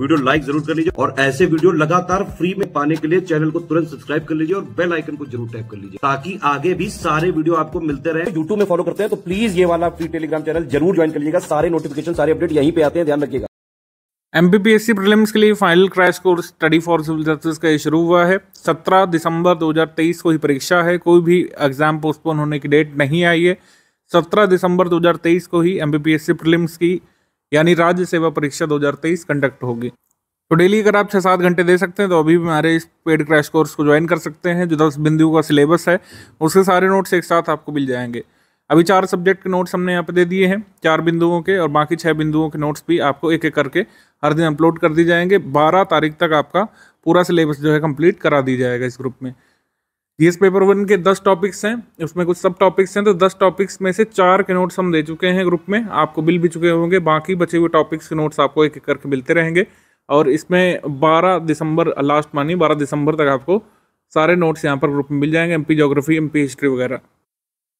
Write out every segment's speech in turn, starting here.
video like जरूर कर लीजिए और ऐसे वीडियो लगातार फ्री में पाने के लिए चैनल को तुरंत सब्सक्राइब कर लीजिए और बेल आइकन को जरूर टैप कर लीजिए ताकि आगे भी सारे वीडियो आपको मिलते रहे यूट्यूब में फॉलो करते हैं तो प्लीज ये वाला फ्री टेलीग्राम चैनल जरूर ज्वाइन कर लीजिएगा सारे नोटिफिकेशन सारे अपडेट यहीं पे आते हैं ध्यान रखिएगा एमबीपीएससी प्रीलिम्स के लिए final crash course study for civil service का शुरू हुआ है 17 दिसंबर 2023 को ही परीक्षा है कोई भी एग्जाम पोस्टपोन होने की डेट नहीं आई है 17 दिसंबर 2023 को ही एमबीपीएससी प्रीलिम्स की यानी राज्य सेवा परीक्षा 2023 कंडक्ट होगी तो डेली अगर आप छः सात घंटे दे सकते हैं तो अभी हमारे इस पेड क्रैश कोर्स को ज्वाइन कर सकते हैं जो दस बिंदु का सिलेबस है उसके सारे नोट्स एक साथ आपको मिल जाएंगे अभी चार सब्जेक्ट के नोट्स हमने यहाँ पे दे दिए हैं चार बिंदुओं के और बाकी छः बिंदुओं के नोट्स भी आपको एक एक करके हर दिन अपलोड कर दिए जाएंगे बारह तारीख तक आपका पूरा सिलेबस जो है कंप्लीट करा दी जाएगा इस ग्रुप में जीएस पेपर वन के दस टॉपिक्स हैं उसमें कुछ सब टॉपिक्स हैं तो दस टॉपिक्स में से चार के नोट्स हम दे चुके हैं ग्रुप में आपको बिल भी चुके होंगे बाकी बचे हुए टॉपिक्स के नोट्स आपको एक एक करके मिलते रहेंगे और इसमें 12 दिसंबर लास्ट मानिए 12 दिसंबर तक आपको सारे नोट्स यहाँ पर ग्रुप में मिल जाएंगे एम जोग्राफी एम हिस्ट्री वगैरह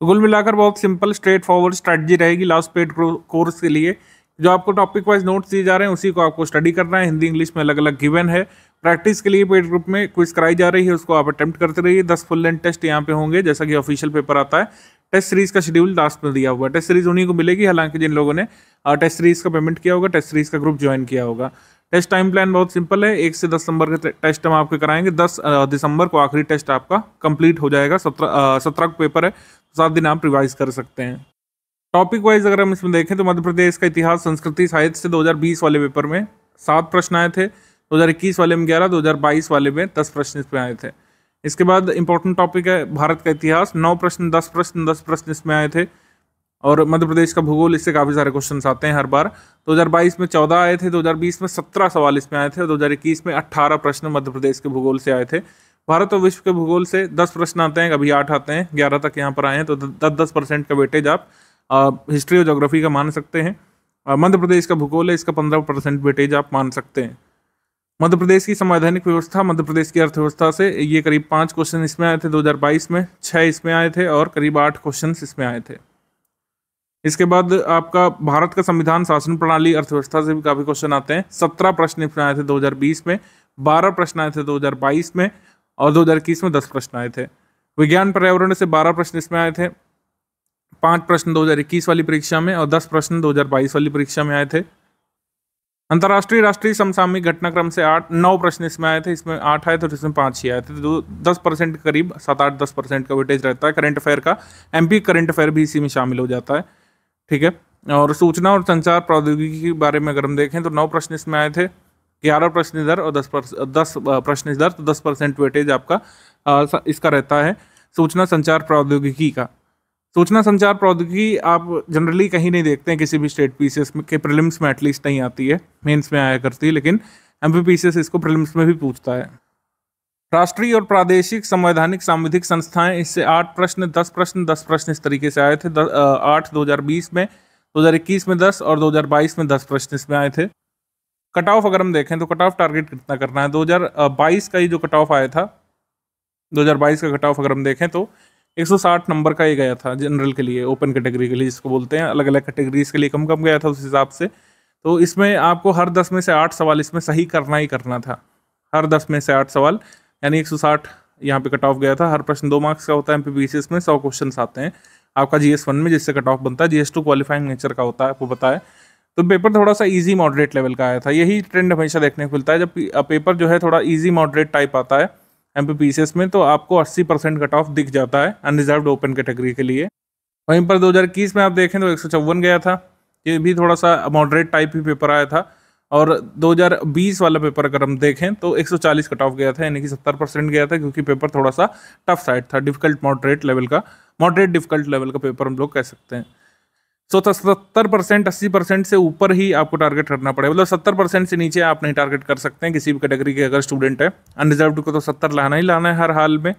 तो कुल मिलाकर बहुत सिंपल स्ट्रेट फॉरवर्ड स्ट्रैटी रहेगी लास्ट पेड कोर्स के लिए जो आपको टॉपिक वाइज नोट्स दिए जा रहे हैं उसी को आपको स्टडी करना है हिंदी इंग्लिश में अलग अलग गिवन है प्रैक्टिस के लिए पेड ग्रुप में क्विज कराई जा रही है उसको आप अटेम्प्ट करते रहिए दस फुल लेंथ टेस्ट यहाँ पे होंगे जैसा कि ऑफिशियल पेपर आता है टेस्ट सीरीज का शेड्यूल लास्ट में दिया हुआ टेस्ट सीरीज उन्हीं को मिलेगी हालांकि जिन लोगों ने टेस्ट सीरीज का पेमेंट किया होगा टेस्ट सीरीज का ग्रुप ज्वाइन किया होगा टेस्ट टाइम प्लान बहुत सिंपल है एक से दस नंबर के टेस्ट हम आपके कराएंगे दस दिसंबर को आखिरी टेस्ट आपका कंप्लीट हो जाएगा सत्रह सत्रह का पेपर है सात दिन आप रिवाइज कर सकते हैं टॉपिक वाइज अगर हम इसमें देखें तो मध्य प्रदेश का इतिहास संस्कृति साहित्य से 2020 वाले पेपर में सात प्रश्न आए थे 2021 वाले में हजार 2022 वाले में दस प्रश्न इसमें आए थे इसके बाद इंपॉर्टेंट टॉपिक है भारत का इतिहास नौ प्रश्न दस प्रश्न दस प्रश्न इसमें आए थे और मध्य प्रदेश का भूगोल इससे काफ़ी सारे क्वेश्चन आते हैं हर बार 2022 में 14 आए थे 2020 में 17 सवाल इसमें आए थे और 2021 में 18 प्रश्न मध्य प्रदेश के भूगोल से आए थे भारत और विश्व के भूगोल से 10 प्रश्न आते हैं कभी 8 आते हैं 11 तक यहाँ पर आए हैं तो दस दस परसेंट का वेटेज आप हिस्ट्री और जोग्राफी का मान सकते हैं मध्य प्रदेश का भूगोल है इसका पंद्रह परसेंट वेटेज आप मान सकते हैं मध्य प्रदेश की संवैधानिक व्यवस्था मध्य प्रदेश की अर्थव्यवस्था से ये करीब पाँच क्वेश्चन इसमें आए थे 2022 में छः इसमें आए थे और करीब आठ क्वेश्चन इसमें आए थे इसके बाद आपका भारत का संविधान शासन प्रणाली अर्थव्यवस्था से भी काफ़ी क्वेश्चन आते हैं सत्रह प्रश्न इसमें आए थे दो में बारह प्रश्न आए थे दो में और दो में दस प्रश्न आए थे विज्ञान पर्यावरण से बारह प्रश्न इसमें आए थे पाँच प्रश्न दो वाली परीक्षा में और दस प्रश्न दो वाली परीक्षा में आए थे अंतर्राष्ट्रीय राष्ट्रीय समसामयिक घटनाक्रम से आठ नौ प्रश्न इसमें आए थे इसमें आठ आए थे तो इसमें पाँच ही आए थे तो दस परसेंट करीब सात आठ दस परसेंट का वेटेज रहता है करंट अफेयर का एमपी करंट अफेयर भी इसी में शामिल हो जाता है ठीक है और सूचना और संचार प्रौद्योगिकी के बारे में अगर हम देखें तो नौ प्रश्न इसमें आए थे ग्यारह प्रश्न इधर और दस दस प्रश्न इधर तो दस परसेंट वेटेज आपका इसका रहता है सूचना संचार प्रौद्योगिकी का सूचना संचार प्रौद्योगिकी आप जनरली कहीं नहीं देखते हैं किसी भी स्टेट पीसीएस के प्रिलिम्स में एटलीस्ट नहीं आती है मेंस में आया करती है लेकिन एम इसको प्रिलिम्स में भी पूछता है राष्ट्रीय और प्रादेशिक संवैधानिक सांविधिक संस्थाएं इससे आठ प्रश्न दस प्रश्न दस प्रश्न इस तरीके से आए थे आठ दो हज़ार बीस में दो हज़ार इक्कीस में दस और दो हज़ार बाईस में दस प्रश्न इसमें आए थे कट ऑफ अगर हम देखें तो कट ऑफ टारगेट कितना करना है दो हज़ार बाईस का ही जो कट ऑफ आया था दो हज़ार बाईस का कट ऑफ अगर हम देखें तो 160 नंबर का ये गया था जनरल के लिए ओपन कैटेगरी के लिए जिसको बोलते हैं अलग अलग कैटेगरीज के लिए कम कम गया था उस हिसाब से तो इसमें आपको हर दस में से आठ सवाल इसमें सही करना ही करना था हर दस में से आठ सवाल यानी एक सौ साठ यहाँ पे कट ऑफ गया था हर प्रश्न दो मार्क्स का होता है एम पी बी में सौ क्वेश्चन आते हैं आपका जी एस वन में जिससे कट ऑफ बनता है G S two qualifying nature का होता है आपको बताया तो पेपर थोड़ा सा ईजी मॉडरेट लेवल का आया था यही ट्रेंड हमेशा देखने को मिलता है जब पेपर जो है थोड़ा ईजी मॉडरेट टाइप आता है एम में तो आपको 80 परसेंट कट ऑफ दिख जाता है अनरिजर्व ओपन कैटेगरी के लिए वहीं पर 2021 में आप देखें तो एक गया था ये भी थोड़ा सा मॉडरेट टाइप ही पेपर आया था और 2020 वाला पेपर अगर हम देखें तो 140 कट ऑफ गया था यानी कि 70 परसेंट गया था क्योंकि पेपर थोड़ा सा टफ साइड था डिफिकल्ट मॉडरेट लेवल का मॉडरेट डिफिकल्ट लेवल का पेपर हम लोग कह सकते हैं सो तो सत्तर परसेंट अस्सी परसेंट से ऊपर ही आपको टारगेट करना पड़ेगा मतलब सत्तर परसेंट से नीचे आप नहीं टारगेट कर सकते हैं किसी भी कैटेगरी के अगर स्टूडेंट है अनरिजर्व को तो सत्तर लाना ही लाना है हर हाल में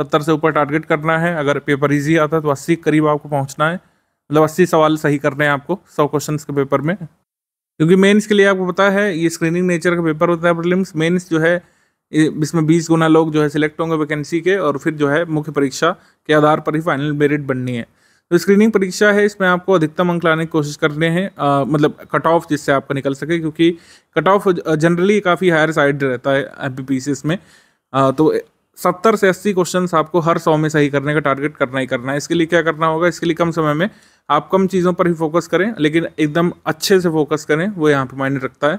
सत्तर से ऊपर टारगेट करना है अगर पेपर ईजी आता है तो अस्सी के करीब आपको पहुँचना है मतलब अस्सी सवाल सही करने हैं आपको सौ क्वेश्चन के पेपर में क्योंकि मेन्स के लिए आपको पता है ये स्क्रीनिंग नेचर का पेपर होता है प्रिलिम्स मेन्स जो है इसमें बीस गुना लोग जो है सिलेक्ट होंगे वैकेंसी के और फिर जो है मुख्य परीक्षा के आधार पर ही फाइनल मेरिट बननी है जो तो स्क्रीनिंग परीक्षा है इसमें आपको अधिकतम अंक लाने की कोशिश करने हैं मतलब कट ऑफ जिससे आपका निकल सके क्योंकि कट ऑफ जनरली काफ़ी हायर साइड रहता है एम पी में आ, तो सत्तर से अस्सी क्वेश्चन आपको हर सौ में सही करने का टारगेट करना ही करना है इसके लिए क्या करना होगा इसके लिए कम समय में आप कम चीज़ों पर ही फोकस करें लेकिन एकदम अच्छे से फोकस करें वो यहाँ पर मायने रखता है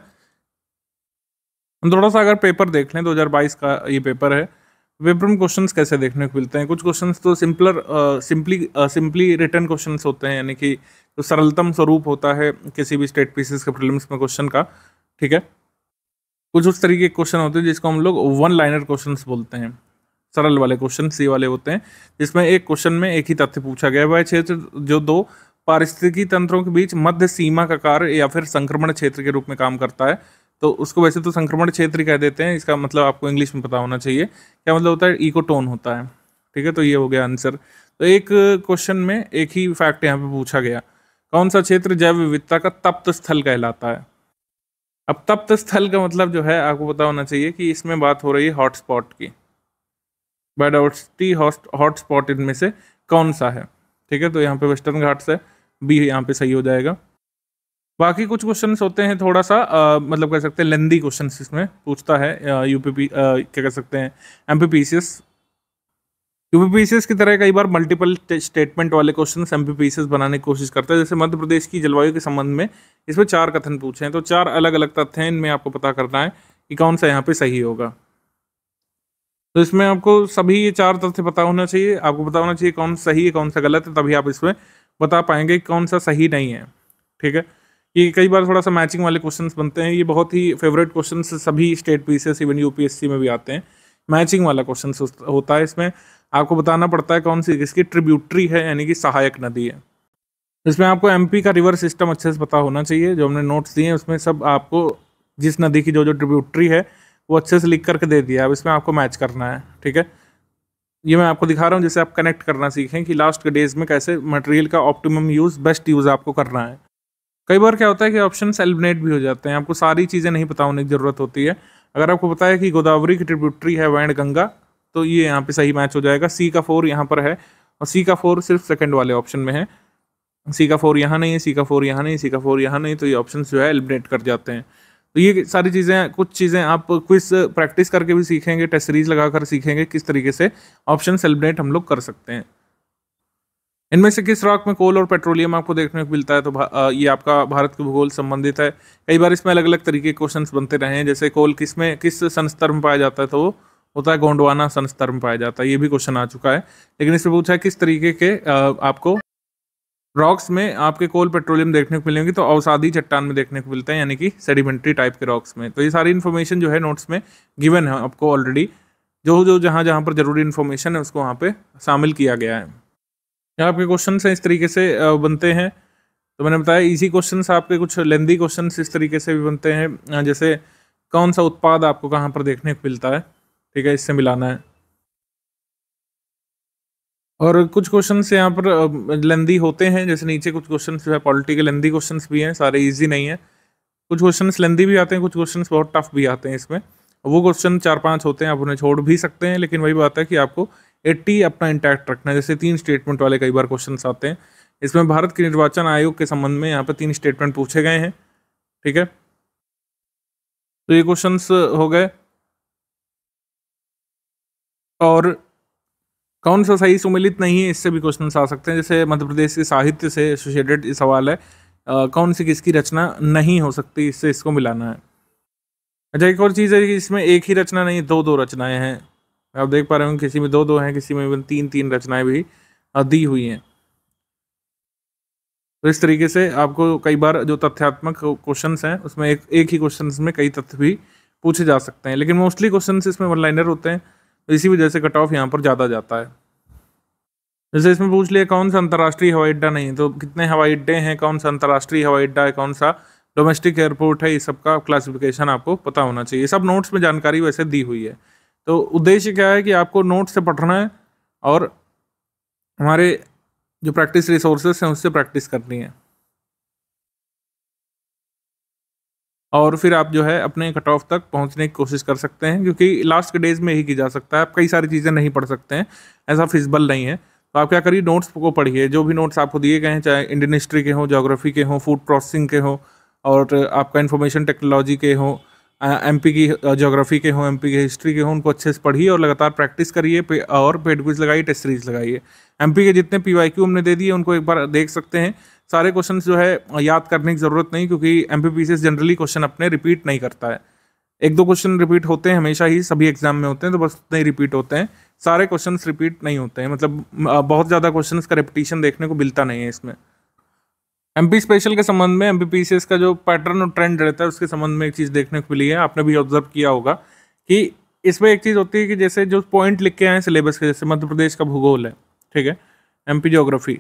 हम थोड़ा सा अगर पेपर देख लें दो का ये पेपर है विप्रम क्वेश्चंस कैसे देखने को मिलते हैं कुछ क्वेश्चंस तो simpler simply simply return questions होते हैं यानी कि तो सरलतम स्वरूप होता है किसी भी स्टेट पीसेस के प्रिलिम्स में क्वेश्चन का ठीक है कुछ उस तरीके के क्वेश्चन होते हैं जिसको हम लोग वन लाइनर क्वेश्चन बोलते हैं सरल वाले क्वेश्चन सी वाले होते हैं जिसमें एक क्वेश्चन में एक ही तथ्य पूछा गया वह क्षेत्र जो दो पारिस्थितिकी तंत्रों के बीच मध्य सीमा का कार्य या फिर संक्रमण क्षेत्र के रूप में काम करता है तो उसको वैसे तो संक्रमण क्षेत्र कह देते हैं इसका मतलब आपको इंग्लिश में पता होना चाहिए क्या मतलब होता है इकोटोन होता है ठीक है तो ये हो गया आंसर तो एक क्वेश्चन में एक ही फैक्ट यहाँ पे पूछा गया कौन सा क्षेत्र जैव विविधता का तप्त स्थल कहलाता है अब तप्त स्थल का मतलब जो है आपको पता होना चाहिए कि इसमें बात हो रही है हॉटस्पॉट की बायोडावर्सिटी हॉटस्पॉट इनमें से कौन सा है ठीक है तो यहाँ पे वेस्टर्न घाट्स है बी यहाँ पे सही हो जाएगा बाकी कुछ क्वेश्चन होते हैं थोड़ा सा आ, मतलब कह सकते हैं लेंदी क्वेश्चन इसमें पूछता है यूपीपी क्या कह सकते हैं एम यूपीपीसीएस की तरह कई बार मल्टीपल स्टेटमेंट वाले क्वेश्चन एमपीपीसीएस बनाने की कोशिश करते हैं जैसे मध्य प्रदेश की जलवायु के संबंध में इसमें चार कथन पूछे हैं तो चार अलग अलग तथ्य हैं इनमें आपको पता करना है कि कौन सा यहाँ पे सही होगा तो इसमें आपको सभी ये चार तथ्य पता होना चाहिए आपको पता होना चाहिए कौन सही है कौन सा गलत है तभी आप इसमें बता पाएंगे कौन सा सही नहीं है ठीक है ये कई बार थोड़ा सा मैचिंग वाले क्वेश्चन बनते हैं ये बहुत ही फेवरेट क्वेश्चन सभी स्टेट एस इवन यूपीएससी में भी आते हैं मैचिंग वाला क्वेश्चन होता है इसमें आपको बताना पड़ता है कौन सी किसकी ट्रिब्यूटरी है यानी कि सहायक नदी है इसमें आपको एमपी का रिवर सिस्टम अच्छे से पता होना चाहिए जो हमने नोट्स दिए हैं उसमें सब आपको जिस नदी की जो जो ट्रिब्यूटरी है वो अच्छे से लिख करके दे दिया अब इसमें आपको मैच करना है ठीक है ये मैं आपको दिखा रहा हूँ जिसे आप कनेक्ट करना सीखें कि लास्ट के डेज में कैसे मटेरियल का ऑप्टिमम यूज़ बेस्ट यूज़ आपको करना है कई बार क्या होता है कि ऑप्शन एलिमिनेट भी हो जाते हैं आपको सारी चीज़ें नहीं पता होने की ज़रूरत होती है अगर आपको पता है कि गोदावरी की ट्रिब्यूटरी है वैंड गंगा तो ये यहाँ पे सही मैच हो जाएगा सी का फोर यहाँ पर है और सी का फोर सिर्फ सेकंड वाले ऑप्शन में है सी का फोर यहाँ नहीं है सी का फोर यहाँ नहीं सी का फोर यहाँ नहीं तो ये ऑप्शन जो है एलिमिनेट कर जाते हैं तो ये सारी चीज़ें कुछ चीज़ें आप क्विज प्रैक्टिस करके भी सीखेंगे टेस्ट सीरीज लगा कर सीखेंगे किस तरीके से ऑप्शन एलिमिनेट हम लोग कर सकते हैं इनमें से किस रॉक में कोल और पेट्रोलियम आपको देखने को मिलता है तो ये आपका भारत के भूगोल संबंधित है कई बार इसमें अलग अलग तरीके के क्वेश्चन बनते रहे हैं जैसे कोल किस में किस संस्तर में पाया जाता है तो वो होता है गोंडवाना संस्तर में पाया जाता है ये भी क्वेश्चन आ चुका है लेकिन इसमें पूछा है किस तरीके के आपको रॉक्स में आपके कोल पेट्रोलियम देखने को मिलेंगे तो औसादी चट्टान में देखने को मिलते हैं यानी कि सेडिमेंट्री टाइप के रॉक्स में तो ये सारी इन्फॉर्मेशन जो है नोट्स में गिवन है आपको ऑलरेडी जो जो जहाँ जहाँ पर जरूरी इन्फॉर्मेशन है उसको वहाँ पे शामिल किया गया है आपके क्वेश्चन इस तरीके से बनते हैं तो मैंने बताया इजी क्वेश्चन आपके कुछ लेंदी क्वेश्चन इस तरीके से भी बनते हैं जैसे कौन सा उत्पाद आपको कहाँ पर देखने को मिलता है ठीक है इससे मिलाना है और कुछ क्वेश्चन यहाँ पर लेंदी होते हैं जैसे नीचे कुछ क्वेश्चन जो है के लेंदी क्वेश्चन भी हैं सारे ईजी नहीं है कुछ क्वेश्चन लेंदी भी आते हैं कुछ क्वेश्चन बहुत टफ भी आते हैं इसमें वो क्वेश्चन चार पाँच होते हैं आप उन्हें छोड़ भी सकते हैं लेकिन वही बात है कि आपको एट्टी अपना इंटैक्ट रखना जैसे तीन स्टेटमेंट वाले कई बार क्वेश्चन आते हैं इसमें भारत के निर्वाचन आयोग के संबंध में यहाँ पर तीन स्टेटमेंट पूछे गए हैं ठीक है तो ये क्वेश्चंस हो गए और कौन सा सही सुमिलित नहीं है इससे भी क्वेश्चन आ सकते हैं जैसे मध्य प्रदेश के साहित्य से एसोसिएटेड सवाल है आ, कौन सी किसकी रचना नहीं हो सकती इससे इसको मिलाना है अच्छा एक और चीज़ है कि इसमें एक ही रचना नहीं दो दो रचनाएं हैं आप देख पा रहे हो किसी में दो दो हैं किसी में इवन तीन तीन रचनाएं भी दी हुई हैं तो इस तरीके से आपको कई बार जो तथ्यात्मक क्वेश्चन हैं उसमें एक एक ही क्वेश्चन में कई तथ्य भी पूछे जा सकते हैं लेकिन मोस्टली क्वेश्चन इसमें वन लाइनर होते हैं तो इसी वजह से कट ऑफ यहाँ पर ज़्यादा जाता है जैसे इसमें पूछ लिया कौन सा अंतर्राष्ट्रीय हवाई अड्डा नहीं तो कितने हवाई अड्डे हैं कौन सा अंतर्राष्ट्रीय हवाई अड्डा है कौन सा डोमेस्टिक एयरपोर्ट है ये सबका क्लासिफिकेशन आपको पता होना चाहिए सब नोट्स में जानकारी वैसे दी हुई है तो उद्देश्य क्या है कि आपको नोट्स से पढ़ना है और हमारे जो प्रैक्टिस रिसोर्सेस हैं उससे प्रैक्टिस करनी है और फिर आप जो है अपने कट ऑफ तक पहुंचने की कोशिश कर सकते हैं क्योंकि लास्ट के डेज में ही की जा सकता है आप कई सारी चीज़ें नहीं पढ़ सकते हैं ऐसा फिजबल नहीं है तो आप क्या करिए नोट्स को पढ़िए जो भी नोट्स आपको दिए गए हैं चाहे इंडियन हिस्ट्री के हों जोग्राफी के हों फूड प्रोसेसिंग के हों और आपका इन्फॉर्मेशन टेक्नोलॉजी के हों एमपी की जोग्राफी के हों एमपी के हिस्ट्री के हों उनको अच्छे से पढ़िए और लगातार प्रैक्टिस करिए और पेड क्विज लगाइए टेस्ट सीरीज लगाइए एमपी के जितने पी वाई क्यू हमने दे दिए उनको एक बार देख सकते हैं सारे क्वेश्चन जो है याद करने की ज़रूरत नहीं क्योंकि एम पी जनरली क्वेश्चन अपने रिपीट नहीं करता है एक दो क्वेश्चन रिपीट होते हैं हमेशा ही सभी एग्जाम में होते हैं तो बस उतने ही रिपीट होते हैं सारे क्वेश्चन रिपीट नहीं होते हैं मतलब बहुत ज़्यादा क्वेश्चन का रिपीटिशन देखने को मिलता नहीं है इसमें एम पी स्पेशल के संबंध में एम पी का जो पैटर्न और ट्रेंड रहता है उसके संबंध में एक चीज़ देखने को मिली है आपने भी ऑब्जर्व किया होगा कि इसमें एक चीज़ होती है कि जैसे जो पॉइंट लिख के आए सिलेबस के जैसे मध्य प्रदेश का भूगोल है ठीक है एम पी जोग्राफी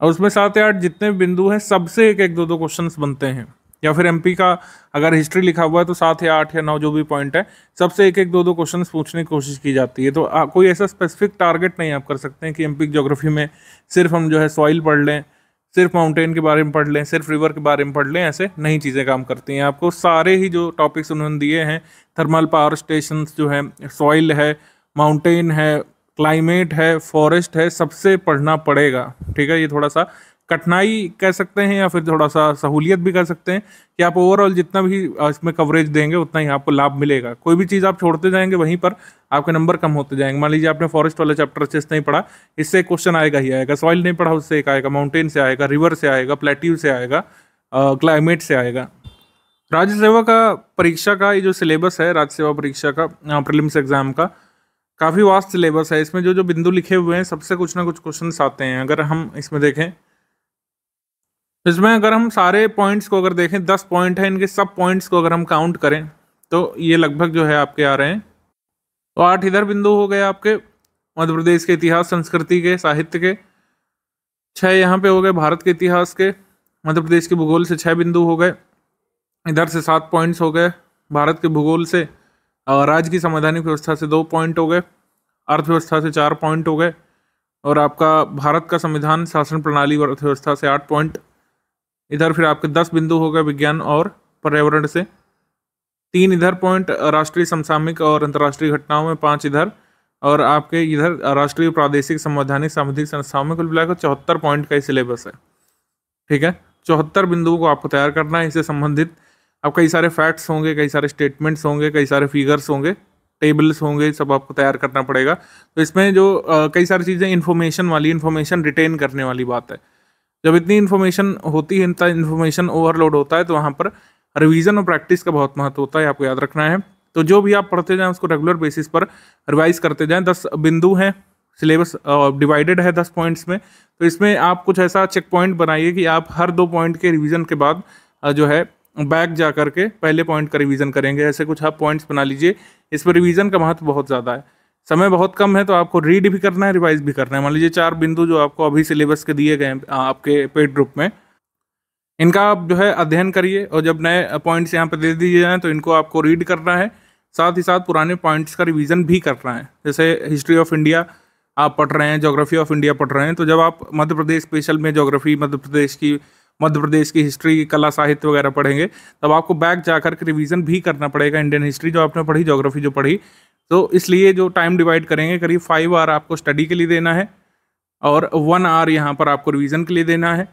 और उसमें सात या आठ जितने बिंदु हैं सबसे एक एक दो दो क्वेश्चन बनते हैं या फिर एमपी का अगर हिस्ट्री लिखा हुआ है तो सात या आठ या नौ जो भी पॉइंट है सबसे एक एक दो दो क्वेश्चन पूछने की कोशिश की जाती है तो आ, कोई ऐसा स्पेसिफिक टारगेट नहीं आप कर सकते हैं कि एमपी पी जोग्राफी में सिर्फ हम जो है सॉइल पढ़ लें सिर्फ माउंटेन के बारे में पढ़ लें सिर्फ रिवर के बारे में पढ़ लें ऐसे नहीं चीज़ें काम करती हैं आपको सारे ही जो टॉपिक्स उन्होंने दिए हैं थर्मल पावर स्टेशन जो है सॉइल है माउंटेन है क्लाइमेट है फॉरेस्ट है सबसे पढ़ना पड़ेगा ठीक है ये थोड़ा सा कठिनाई कह सकते हैं या फिर थोड़ा सा सहूलियत भी कह सकते हैं कि आप ओवरऑल जितना भी इसमें कवरेज देंगे उतना ही आपको लाभ मिलेगा कोई भी चीज़ आप छोड़ते जाएंगे वहीं पर आपके नंबर कम होते जाएंगे मान लीजिए आपने फॉरेस्ट वाला चैप्टर अच्छे से नहीं पढ़ा इससे एक क्वेश्चन आएगा ही आएगा सॉइल नहीं पढ़ा उससे एक आएगा माउंटेन से आएगा रिवर से आएगा प्लेट्यू से आएगा क्लाइमेट से आएगा राज्य सेवा का परीक्षा का ये जो सिलेबस है राज्य सेवा परीक्षा का प्रिलिम्स एग्जाम का काफ़ी वास्ट सिलेबस है इसमें जो जो बिंदु लिखे हुए हैं सबसे कुछ ना कुछ क्वेश्चन आते हैं अगर हम इसमें देखें इसमें अगर हम सारे पॉइंट्स को अगर देखें दस पॉइंट हैं इनके सब पॉइंट्स को अगर हम काउंट करें तो ये लगभग जो है आपके आ रहे हैं तो आठ इधर बिंदु हो गए आपके मध्य प्रदेश के इतिहास संस्कृति के साहित्य के छः यहाँ पे हो गए भारत के इतिहास के मध्य प्रदेश के भूगोल से छः बिंदु हो गए इधर से सात पॉइंट्स हो गए भारत के भूगोल से और राज्य की संवैधानिक व्यवस्था से दो पॉइंट हो गए अर्थव्यवस्था से चार पॉइंट हो गए और आपका भारत का संविधान शासन प्रणाली और अर्थव्यवस्था से आठ पॉइंट इधर फिर आपके दस बिंदु हो गए विज्ञान और पर्यावरण से तीन इधर पॉइंट राष्ट्रीय समसामयिक और अंतर्राष्ट्रीय घटनाओं में पाँच इधर और आपके इधर राष्ट्रीय प्रादेशिक संवैधानिक सामुदायिक संस्थाओं में कुल मिलाकर चौहत्तर पॉइंट का ही सिलेबस है ठीक है चौहत्तर बिंदुओं को आपको तैयार करना है इससे संबंधित अब कई सारे फैक्ट्स होंगे कई सारे स्टेटमेंट्स होंगे कई सारे फिगर्स होंगे टेबल्स होंगे सब आपको तैयार करना पड़ेगा तो इसमें जो कई सारी चीज़ें इन्फॉर्मेशन वाली इन्फॉर्मेशन रिटेन करने वाली बात है जब इतनी इन्फॉर्मेशन होती है इतना इन्फॉर्मेशन ओवरलोड होता है तो वहाँ पर रिवीजन और प्रैक्टिस का बहुत महत्व होता है आपको याद रखना है तो जो भी आप पढ़ते जाएं उसको रेगुलर बेसिस पर रिवाइज करते जाएं दस बिंदु हैं सिलेबस डिवाइडेड है दस पॉइंट्स में तो इसमें आप कुछ ऐसा चेक पॉइंट बनाइए कि आप हर दो पॉइंट के रिवीजन के बाद जो है बैक जा करके पहले पॉइंट का रिवीजन करेंगे ऐसे कुछ आप पॉइंट्स बना लीजिए इस पर रिवीजन का महत्व बहुत ज़्यादा है समय बहुत कम है तो आपको रीड भी करना है रिवाइज भी करना है मान लीजिए चार बिंदु जो आपको अभी सिलेबस के दिए गए हैं आपके पेड ग्रुप में इनका आप जो है अध्ययन करिए और जब नए पॉइंट्स यहाँ पर दे दिए जाएँ तो इनको आपको रीड करना है साथ ही साथ पुराने पॉइंट्स का रिवीजन भी करना है जैसे हिस्ट्री ऑफ इंडिया आप पढ़ रहे हैं जोग्राफी ऑफ इंडिया पढ़ रहे हैं तो जब आप मध्य प्रदेश स्पेशल में जोग्राफी मध्य प्रदेश की मध्य प्रदेश की हिस्ट्री कला साहित्य वगैरह पढ़ेंगे तब आपको बैक जाकर के रिवीजन भी करना पड़ेगा इंडियन हिस्ट्री जो आपने पढ़ी जोग्राफी जो पढ़ी तो इसलिए जो टाइम डिवाइड करेंगे करीब फाइव आवर आपको स्टडी के लिए देना है और वन आवर यहाँ पर आपको रिवीजन के लिए देना है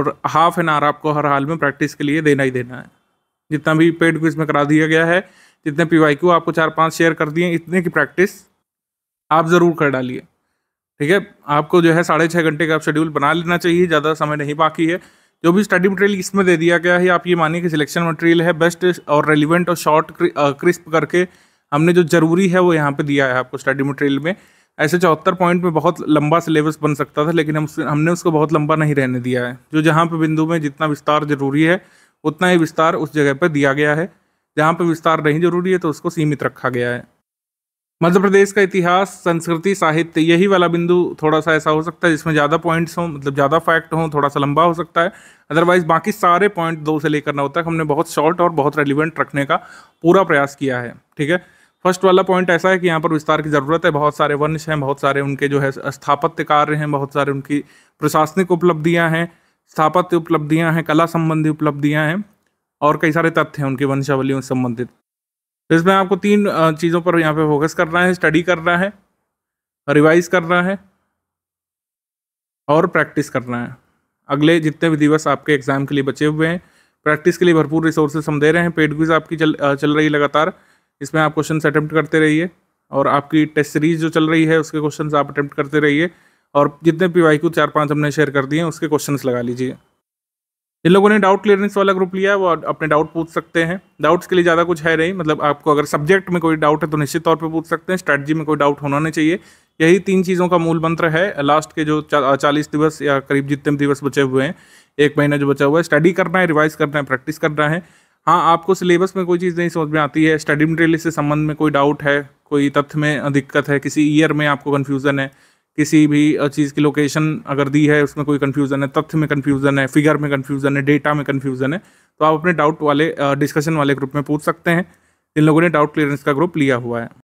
और हाफ एन आवर आपको हर हाल में प्रैक्टिस के लिए देना ही देना है जितना भी पेड क्विज में करा दिया गया है जितने पी वाई क्यू आपको चार पाँच शेयर कर दिए इतने की प्रैक्टिस आप ज़रूर कर डालिए ठीक है आपको जो है साढ़े छः घंटे का शेड्यूल बना लेना चाहिए ज़्यादा समय नहीं बाकी है जो भी स्टडी मटेरियल इसमें दे दिया गया है आप ये मानिए कि सिलेक्शन मटेरियल है बेस्ट और रेलिवेंट और शॉर्ट क्रिस्प करके हमने जो जरूरी है वो यहाँ पे दिया है आपको स्टडी मटेरियल में ऐसे चौहत्तर पॉइंट में बहुत लंबा सिलेबस बन सकता था लेकिन हम हमने उसको बहुत लंबा नहीं रहने दिया है जो जहाँ पे बिंदु में जितना विस्तार जरूरी है उतना ही विस्तार उस जगह पर दिया गया है जहाँ पर विस्तार नहीं जरूरी है तो उसको सीमित रखा गया है मध्य प्रदेश का इतिहास संस्कृति साहित्य यही वाला बिंदु थोड़ा सा ऐसा हो सकता है जिसमें ज़्यादा पॉइंट्स हों मतलब ज़्यादा फैक्ट हों थोड़ा सा लंबा हो सकता है अदरवाइज बाकी सारे पॉइंट दो से लेकर नौ तक हमने बहुत शॉर्ट और बहुत रेलिवेंट रखने का पूरा प्रयास किया है ठीक है फर्स्ट वाला पॉइंट ऐसा है कि यहाँ पर विस्तार की ज़रूरत है बहुत सारे वंश हैं बहुत सारे उनके जो है स्थापत्य कार्य हैं बहुत सारे उनकी प्रशासनिक उपलब्धियाँ हैं स्थापत्य उपलब्धियाँ हैं कला संबंधी उपलब्धियाँ हैं और कई सारे तथ्य हैं उनकी वंशावलियों से संबंधित तो इसमें आपको तीन चीज़ों पर यहाँ पे फोकस करना है स्टडी करना है रिवाइज करना है और प्रैक्टिस करना है अगले जितने भी दिवस आपके एग्ज़ाम के लिए बचे हुए हैं प्रैक्टिस के लिए भरपूर रिसोर्सेस हम दे रहे हैं पेड क्विज आपकी चल चल रही लगातार इसमें आप क्वेश्चन अटैम्प्ट करते रहिए और आपकी टेस्ट सीरीज जो चल रही है उसके क्वेश्चन आप अटैम्प्ट करते रहिए और जितने पी वाई चार पाँच हमने शेयर कर दिए हैं उसके क्वेश्चन लगा लीजिए जिन लोगों ने डाउट क्लियरेंस वाला ग्रुप लिया है वो अपने डाउट पूछ सकते हैं डाउट्स के लिए ज़्यादा कुछ है नहीं मतलब आपको अगर सब्जेक्ट में कोई डाउट है तो निश्चित तौर पे पूछ सकते हैं स्ट्रेटजी में कोई डाउट होना नहीं चाहिए यही तीन चीज़ों का मूल मंत्र है लास्ट के जो चालीस दिवस या करीब जितने दिवस बचे हुए हैं एक महीना जो बचा हुआ है स्टडी करना है रिवाइज करना है प्रैक्टिस करना है हाँ आपको सिलेबस में कोई चीज़ नहीं समझ में आती है स्टडी मटेरियल से संबंध में कोई डाउट है कोई तथ्य में दिक्कत है किसी ईयर में आपको कन्फ्यूज़न है किसी भी चीज़ की लोकेशन अगर दी है उसमें कोई कन्फ्यूज़न है तथ्य में कन्फ्यूज़न है फिगर में कन्फ्यूज़न है डेटा में कन्फ्यूज़न है तो आप अपने डाउट वाले डिस्कशन वाले ग्रुप में पूछ सकते हैं जिन लोगों ने डाउट क्लियरेंस का ग्रुप लिया हुआ है